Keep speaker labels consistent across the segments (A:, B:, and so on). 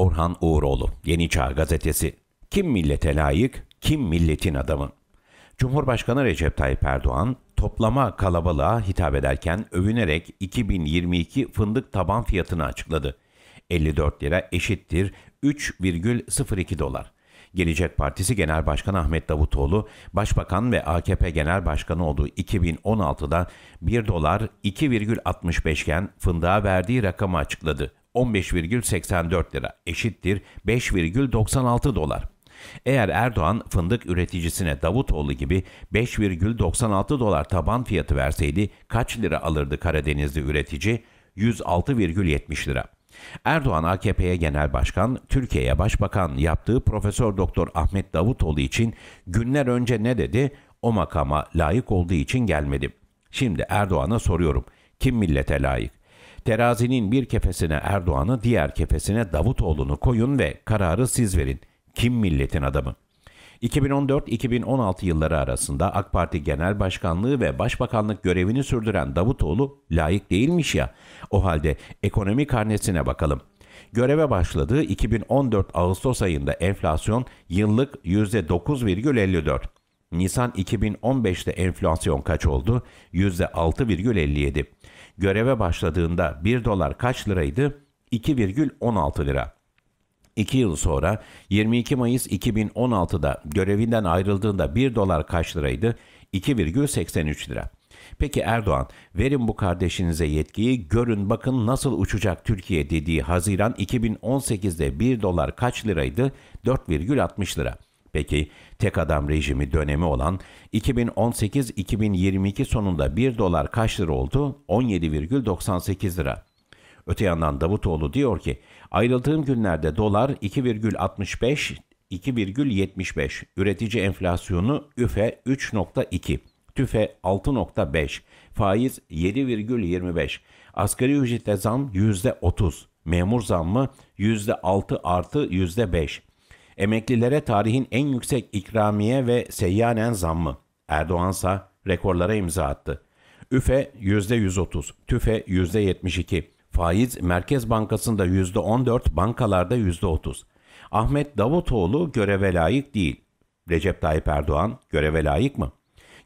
A: Orhan Uğuroğlu, Yeni Çağ Gazetesi. Kim millete layık, kim milletin adamı? Cumhurbaşkanı Recep Tayyip Erdoğan, toplama kalabalığa hitap ederken övünerek 2022 fındık taban fiyatını açıkladı. 54 lira eşittir 3,02 dolar. Gelecek Partisi Genel Başkanı Ahmet Davutoğlu, Başbakan ve AKP Genel Başkanı olduğu 2016'da 1 dolar 2,65 iken fındığa verdiği rakamı açıkladı. 15,84 lira eşittir 5,96 dolar. Eğer Erdoğan fındık üreticisine Davutoğlu gibi 5,96 dolar taban fiyatı verseydi kaç lira alırdı Karadenizli üretici? 106,70 lira. Erdoğan AKP'ye genel başkan, Türkiye'ye başbakan yaptığı Profesör Doktor Ahmet Davutoğlu için günler önce ne dedi? O makama layık olduğu için gelmedim. Şimdi Erdoğan'a soruyorum. Kim millete layık? Terazinin bir kefesine Erdoğan'ı, diğer kefesine Davutoğlu'nu koyun ve kararı siz verin. Kim milletin adamı? 2014-2016 yılları arasında AK Parti Genel Başkanlığı ve Başbakanlık görevini sürdüren Davutoğlu layık değilmiş ya. O halde ekonomi karnesine bakalım. Göreve başladığı 2014 Ağustos ayında enflasyon yıllık %9,54. Nisan 2015'te enflasyon kaç oldu? %6,57 göreve başladığında 1 dolar kaç liraydı? 2,16 lira. 2 yıl sonra 22 Mayıs 2016'da görevinden ayrıldığında 1 dolar kaç liraydı? 2,83 lira. Peki Erdoğan, verin bu kardeşinize yetkiyi, görün bakın nasıl uçacak Türkiye dediği Haziran 2018'de 1 dolar kaç liraydı? 4,60 lira. Peki tek adam rejimi dönemi olan 2018-2022 sonunda 1 dolar kaç lira oldu? 17,98 lira. Öte yandan Davutoğlu diyor ki ayrıldığım günlerde dolar 2,65 2,75 üretici enflasyonu üfe 3.2 tüfe 6.5 faiz 7,25 asgari ücrete zam %30 memur zammı %6 artı %5 emeklilere tarihin en yüksek ikramiye ve seyyanen zammı. Erdoğansa rekorlara imza attı. Üfe %130, tüfe %72, faiz Merkez Bankası'nda %14, bankalarda %30. Ahmet Davutoğlu göreve layık değil. Recep Tayyip Erdoğan göreve layık mı?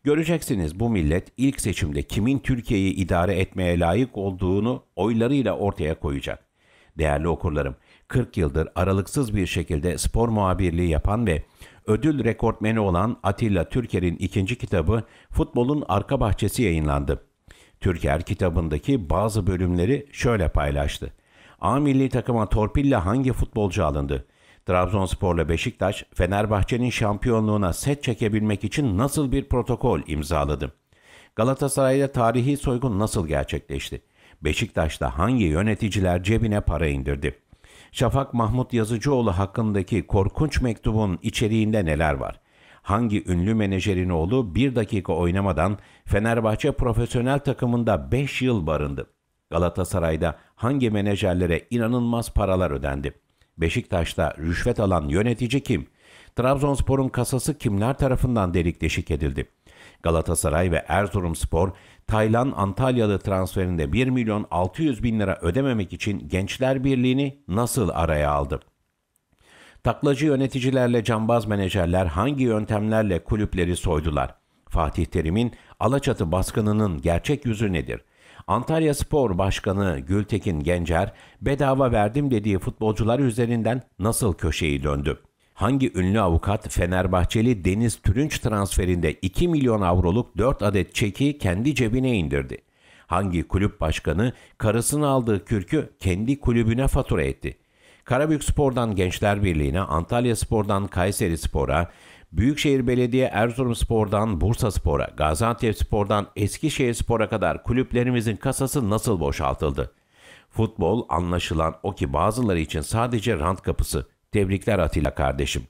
A: Göreceksiniz bu millet ilk seçimde kimin Türkiye'yi idare etmeye layık olduğunu oylarıyla ortaya koyacak. Değerli okurlarım, 40 yıldır aralıksız bir şekilde spor muhabirliği yapan ve ödül rekortmeni olan Atilla Türker'in ikinci kitabı Futbolun Arka Bahçesi yayınlandı. Türker kitabındaki bazı bölümleri şöyle paylaştı. A milli takıma torpille hangi futbolcu alındı? Trabzonspor'la Beşiktaş, Fenerbahçe'nin şampiyonluğuna set çekebilmek için nasıl bir protokol imzaladı? Galatasaray'da tarihi soygun nasıl gerçekleşti? Beşiktaş'ta hangi yöneticiler cebine para indirdi? Şafak Mahmut Yazıcıoğlu hakkındaki korkunç mektubun içeriğinde neler var? Hangi ünlü menajerin oğlu bir dakika oynamadan Fenerbahçe profesyonel takımında 5 yıl barındı? Galatasaray'da hangi menajerlere inanılmaz paralar ödendi? Beşiktaş'ta rüşvet alan yönetici kim? Trabzonspor'un kasası kimler tarafından delik deşik edildi? Galatasaray ve Erzurumspor Taylan Antalyalı transferinde 1 milyon 600 bin lira ödememek için Gençler Birliği'ni nasıl araya aldı? Taklacı yöneticilerle cambaz menajerler hangi yöntemlerle kulüpleri soydular? Fatih Terim'in Alaçatı baskınının gerçek yüzü nedir? Antalya Spor Başkanı Gültekin Gencer bedava verdim dediği futbolcular üzerinden nasıl köşeyi döndü? hangi ünlü avukat Fenerbahçeli Deniz Türünç transferinde 2 milyon avroluk 4 adet çeki kendi cebine indirdi? Hangi kulüp başkanı karısını aldığı kürkü kendi kulübüne fatura etti? Karabük Spor'dan Gençler Birliği'ne, Antalya Spor'dan Kayseri Spor'a, Büyükşehir Belediye Erzurum Spor'dan Bursa Spor'a, Gaziantep Spor'dan Eskişehir Spor'a kadar kulüplerimizin kasası nasıl boşaltıldı? Futbol anlaşılan o ki bazıları için sadece rant kapısı. Tebrikler Atilla kardeşim.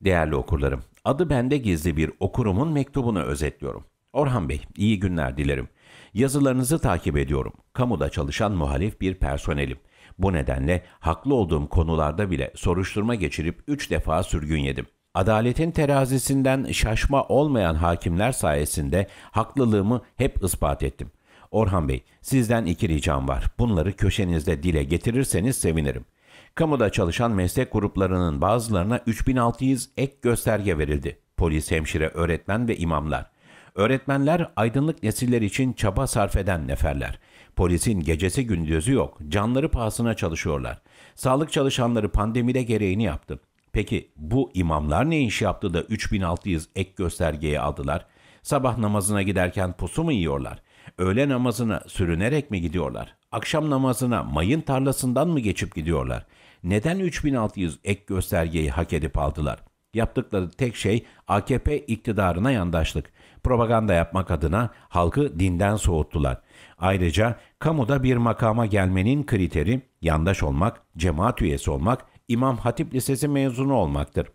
A: Değerli okurlarım, adı bende gizli bir okurumun mektubunu özetliyorum. Orhan Bey, iyi günler dilerim. Yazılarınızı takip ediyorum. Kamuda çalışan muhalif bir personelim. Bu nedenle haklı olduğum konularda bile soruşturma geçirip üç defa sürgün yedim. Adaletin terazisinden şaşma olmayan hakimler sayesinde haklılığımı hep ispat ettim. Orhan Bey, sizden iki ricam var. Bunları köşenizde dile getirirseniz sevinirim.'' Kamuda çalışan meslek gruplarının bazılarına 3600 ek gösterge verildi. Polis, hemşire, öğretmen ve imamlar. Öğretmenler aydınlık nesiller için çaba sarf eden neferler. Polisin gecesi gündüzü yok. Canları pahasına çalışıyorlar. Sağlık çalışanları pandemide gereğini yaptı. Peki bu imamlar ne iş yaptı da 3600 ek göstergeye aldılar? Sabah namazına giderken pusu mu yiyorlar? Öğle namazına sürünerek mi gidiyorlar? Akşam namazına mayın tarlasından mı geçip gidiyorlar? Neden 3600 ek göstergeyi hak edip aldılar? Yaptıkları tek şey AKP iktidarına yandaşlık. Propaganda yapmak adına halkı dinden soğuttular. Ayrıca kamuda bir makama gelmenin kriteri yandaş olmak, cemaat üyesi olmak, İmam Hatip Lisesi mezunu olmaktır.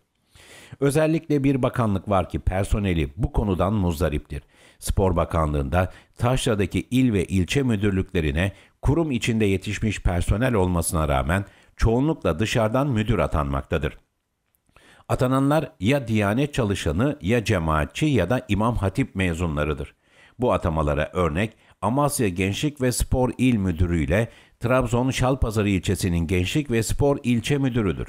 A: Özellikle bir bakanlık var ki personeli bu konudan muzdariptir. Spor Bakanlığı'nda Taşra'daki il ve ilçe müdürlüklerine kurum içinde yetişmiş personel olmasına rağmen çoğunlukla dışarıdan müdür atanmaktadır. Atananlar ya diyanet çalışanı ya cemaatçi ya da imam hatip mezunlarıdır. Bu atamalara örnek Amasya Gençlik ve Spor İl Müdürü ile Trabzon Şalpazarı ilçesinin Gençlik ve Spor İlçe Müdürüdür.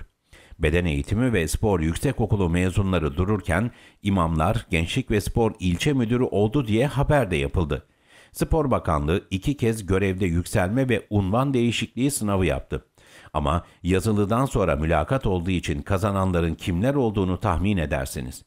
A: Beden Eğitimi ve Spor Yüksekokulu mezunları dururken imamlar Gençlik ve Spor İlçe Müdürü oldu diye haber de yapıldı. Spor Bakanlığı iki kez görevde yükselme ve unvan değişikliği sınavı yaptı. Ama yazılıdan sonra mülakat olduğu için kazananların kimler olduğunu tahmin edersiniz.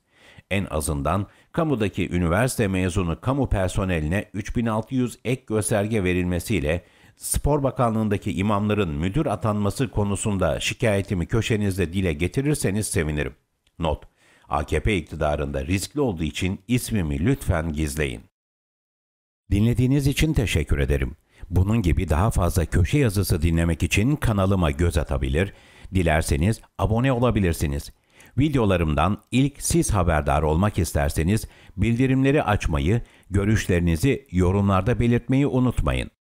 A: En azından kamudaki üniversite mezunu kamu personeline 3600 ek gösterge verilmesiyle Spor Bakanlığındaki imamların müdür atanması konusunda şikayetimi köşenizde dile getirirseniz sevinirim. Not: AKP iktidarında riskli olduğu için ismimi lütfen gizleyin. Dinlediğiniz için teşekkür ederim. Bunun gibi daha fazla köşe yazısı dinlemek için kanalıma göz atabilir, dilerseniz abone olabilirsiniz. Videolarımdan ilk siz haberdar olmak isterseniz bildirimleri açmayı, görüşlerinizi yorumlarda belirtmeyi unutmayın.